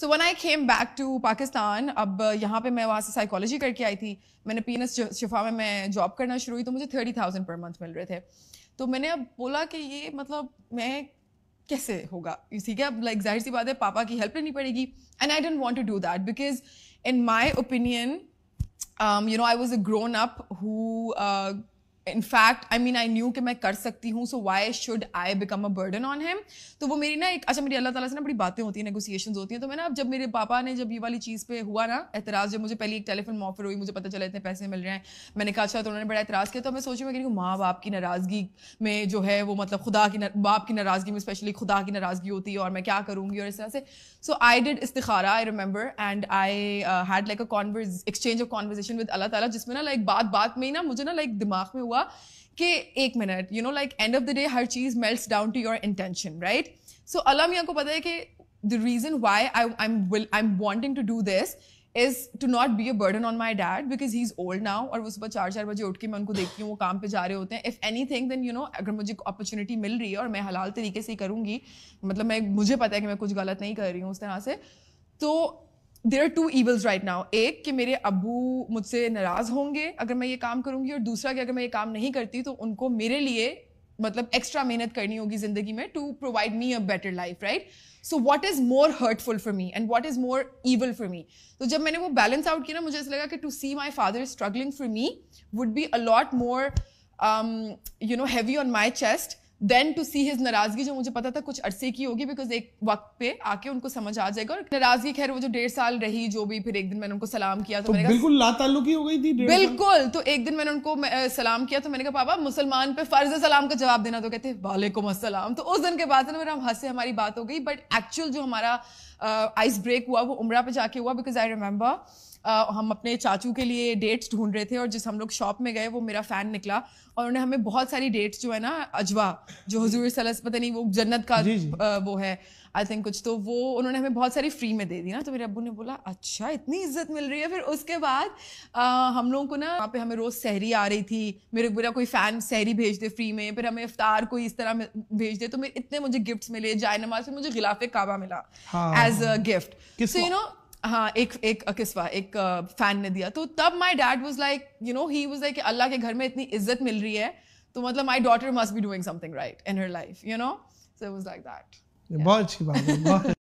So when I came back to Pakistan अब यहाँ पे मैं वहाँ से साइकोलॉजी करके आई थी मैंने पी शिफा में मैं जॉब करना शुरू हुई तो मुझे थर्टी थाउजेंड पर मंथ मिल रहे थे तो मैंने अब बोला कि ये मतलब मैं कैसे होगा ठीक है अब लाइक जाहिर सी बात है पापा की हेल्प लेनी पड़ेगी and I don't want to do that because in my opinion you know I was a grown up who in fact I mean I knew कि मैं कर सकती हूँ so why should I become a burden on him तो वो मेरी ना एक अच्छा मेरी अल्लाह ताला से ना बड़ी बातें होती हैं नेगोसिएशन होती हैं तो मैं ना जब मेरे पापा ने जब ये वाली चीज़ पे हुआ ना एतराज़ जब मुझे पहले एक टेलीफोन ऑफर हुई मुझे पता चला इतने पैसे मिल रहे हैं मैंने कहा अच्छा तो उन्होंने बड़ा एतराज़ किया तो मैं सोची मैं कि माँ बाप की नाराज़गी में जो है वो मतलब खुदा की बाप की नाराज़गी में स्पेशली खुदा की नाराज़गी होती है और मैं क्या करूँगी और इस तरह से सो आई डिड इस्तारा I remember and I had like a converse exchange of conversation with Allah ताला जिसमें ना लाइक बात बात में ही ना मुझे ना लाइक दिमाग में हुआ हुआ कि एक minute you know like end of the day हर चीज़ melt down to your intention right so Allah मियाँ को पता है कि the reason why I I will I am wanting to do this is to not be a burden on my dad because he is old now और वो सुबह चार चार बजे उठ के मैं उनको देखती हूँ वो काम पे जा रहे होते हैं if anything then you know अगर मुझे अपॉर्चुनिटी मिल रही है और मैं हलाल तरीके से ही करूँगी मतलब मैं मुझे पता है कि मैं कुछ गलत नहीं कर रही हूँ उस तरह से तो there are two evils right now एक कि मेरे अबू मुझसे नाराज होंगे अगर मैं ये काम करूंगी और दूसरा कि अगर मैं ये काम नहीं करती तो उनको मेरे लिए मतलब एक्स्ट्रा मेहनत करनी होगी जिंदगी में to provide me a better life right so what is more hurtful for me and what is more evil for me तो जब मैंने वो बैलेंस आउट किया ना मुझे ऐसा लगा कि to see my father struggling for me would be a lot more you know heavy on my chest than to see his नाराजगी जो मुझे पता था कुछ अरसे की होगी बिकॉज एक वक्त पे आके उनको समझ आ जाएगा और नाराजगी खैर वो जो डेढ़ साल रही जो भी फिर एक दिन मैंने उनको सलाम किया तो, तो मैंने बिल्कुल लातालुकी हो गई थी बिल्कुल तो एक दिन मैंने उनको मैं, सलाम किया तो मैंने कहा पापा मुसलमान पे फर्ज सलाम का जवाब देना तो कहते वालेकुम असलम तो उस दिन के बाद मेरा हम हंसे हमारी बात हो गई बट एक्चुअल जो हमारा आइस uh, ब्रेक हुआ वो उमरा पे जाके हुआ बिकॉज आई रिमेंबर हम अपने चाचू के लिए डेट्स ढूंढ रहे थे और जिस हम लोग शॉप में गए वो मेरा फ़ैन निकला और उन्होंने हमें बहुत सारी डेट्स जो है ना अजवा जो हजूर सलस पता नहीं वो जन्नत का जी जी। आ, वो है आई थिंक कुछ तो वो उन्होंने हमें बहुत सारी फ्री में दे दी ना तो मेरे अबू ने बोला अच्छा इतनी इज्जत मिल रही है फिर उसके बाद आ, हम लोगों को ना वहाँ पे हमें रोज़ सहरी आ रही थी मेरे बुरा कोई फ़ैन सहरी भेज दे फ्री में फिर हमें इफ्तार कोई इस तरह भेज दे तो मेरे इतने मुझे गिफ्ट मिले जाय नमाज में मुझे गिलाफ काबा मिला as a gift so you know हाँ एक एक किस्वा एक फैन ने दिया तो तब my dad was like you know he was like Allah के घर में इतनी इज्जत मिल रही है तो मतलब my daughter must be doing something right in her life you know so was like that बहुत अच्छी बात है